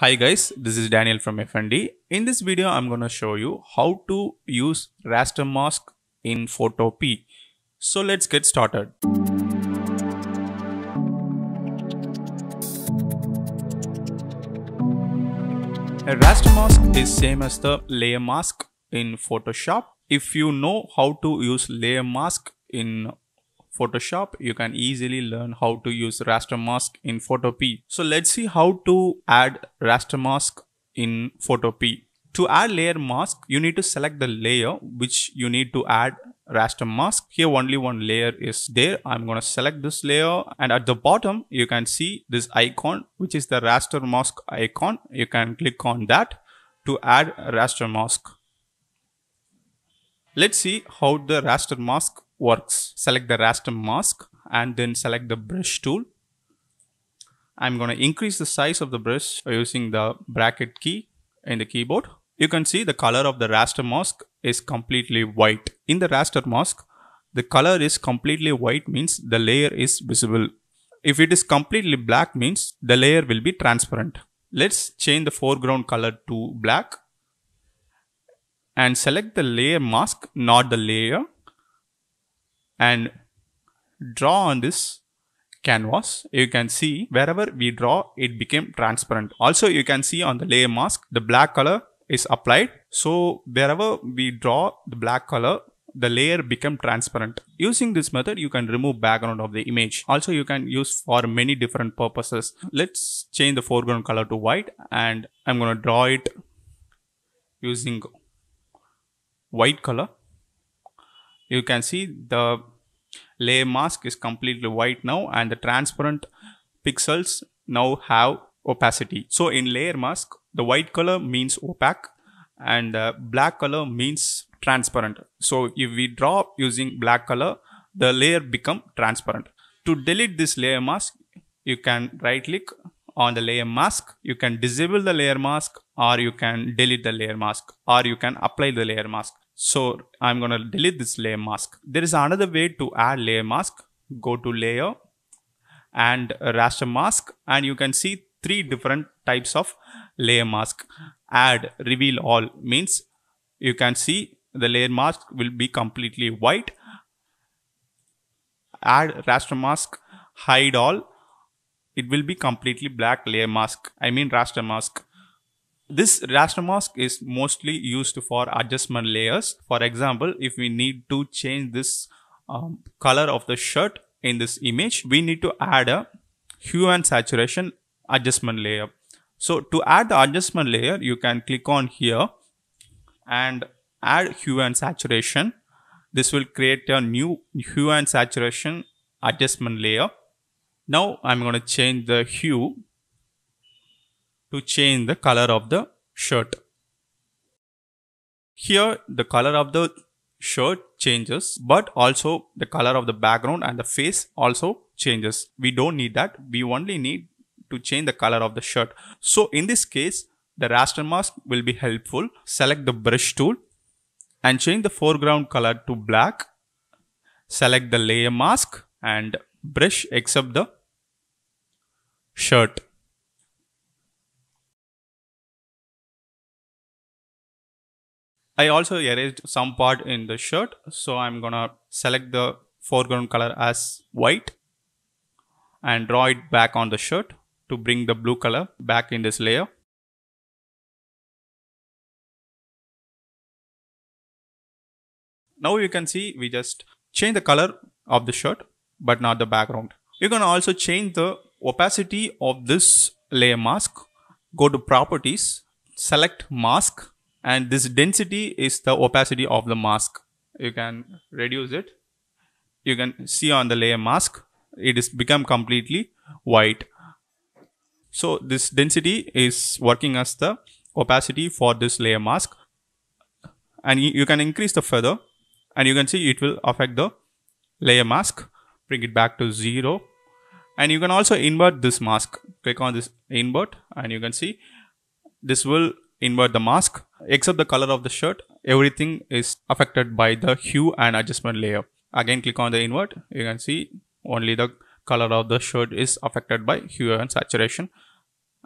Hi guys, this is Daniel from FND. In this video, I'm going to show you how to use raster mask in Photo P. So let's get started. A raster mask is same as the layer mask in Photoshop. If you know how to use layer mask in Photoshop, you can easily learn how to use raster mask in Photopea. So let's see how to add raster mask in Photopea. To add layer mask, you need to select the layer which you need to add raster mask. Here only one layer is there. I'm going to select this layer and at the bottom you can see this icon which is the raster mask icon. You can click on that to add raster mask. Let's see how the raster mask works. Select the raster mask and then select the brush tool. I'm going to increase the size of the brush using the bracket key in the keyboard. You can see the color of the raster mask is completely white. In the raster mask, the color is completely white means the layer is visible. If it is completely black means the layer will be transparent. Let's change the foreground color to black and select the layer mask, not the layer and draw on this canvas. You can see wherever we draw, it became transparent. Also, you can see on the layer mask, the black color is applied. So wherever we draw the black color, the layer become transparent. Using this method, you can remove background of the image. Also, you can use for many different purposes. Let's change the foreground color to white and I'm going to draw it using white color you can see the layer mask is completely white now and the transparent pixels now have opacity. So in layer mask, the white color means opaque and the uh, black color means transparent. So if we draw using black color, the layer become transparent. To delete this layer mask, you can right click on the layer mask. You can disable the layer mask or you can delete the layer mask or you can apply the layer mask. So I'm going to delete this layer mask. There is another way to add layer mask. Go to layer and raster mask and you can see three different types of layer mask. Add reveal all means you can see the layer mask will be completely white. Add raster mask hide all it will be completely black layer mask i mean raster mask this raster mask is mostly used for adjustment layers. For example, if we need to change this um, color of the shirt in this image, we need to add a hue and saturation adjustment layer. So to add the adjustment layer, you can click on here and add hue and saturation. This will create a new hue and saturation adjustment layer. Now I'm going to change the hue to change the color of the shirt. Here the color of the shirt changes but also the color of the background and the face also changes. We don't need that. We only need to change the color of the shirt. So in this case the raster mask will be helpful. Select the brush tool and change the foreground color to black. Select the layer mask and brush except the shirt. I also erased some part in the shirt. So I'm gonna select the foreground color as white and draw it back on the shirt to bring the blue color back in this layer. Now you can see we just change the color of the shirt but not the background. You can also change the opacity of this layer mask. Go to properties, select mask and this density is the opacity of the mask you can reduce it you can see on the layer mask it is become completely white so this density is working as the opacity for this layer mask and you can increase the further and you can see it will affect the layer mask bring it back to zero and you can also invert this mask click on this invert and you can see this will invert the mask, except the color of the shirt, everything is affected by the hue and adjustment layer. Again, click on the invert. You can see only the color of the shirt is affected by hue and saturation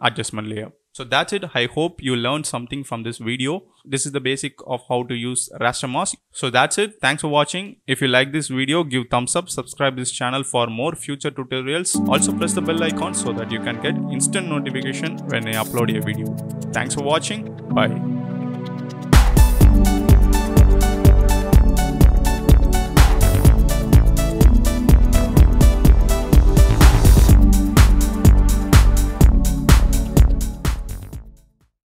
adjustment layer. So that's it. I hope you learned something from this video. This is the basic of how to use RasterMoss. So that's it. Thanks for watching. If you like this video, give thumbs up, subscribe this channel for more future tutorials. Also press the bell icon so that you can get instant notification when I upload a video. Thanks for watching. Bye.